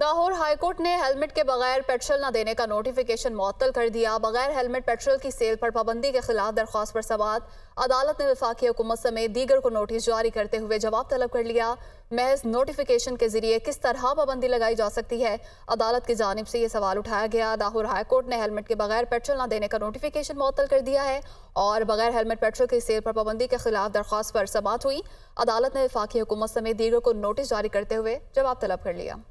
Lahore high court ने helmet के बगैर पेट्रोल न देने का नोटिफिकेशन मअतल कर दिया बगैर हेलमेट पेट्रोल की सेल पर पाबंदी के खिलाफ दरख्वास्त पर सवाल अदालत ने वफाकी हुकूमत समेत दीगर को नोटिस जारी करते हुए जवाब तलब कर लिया महज नोटिफिकेशन के जरिए किस तरह पाबंदी लगाई जा सकती है अदालत की जानब से यह सवाल उठाया गया लाहौर हाईकोर्ट ने हेलमेट के बगैर पेट्रोल न देने का नोटिफिकेशन मअतल कर दिया है और बगैर हेलमेट पेट्रोल की सेल पर पाबंदी के खिलाफ दरख्वास्त पर समात हुई अदालत ने वफाकी हुकूमत समेत दीगर को नोटिस जारी करते हुए जवाब तलब कर लिया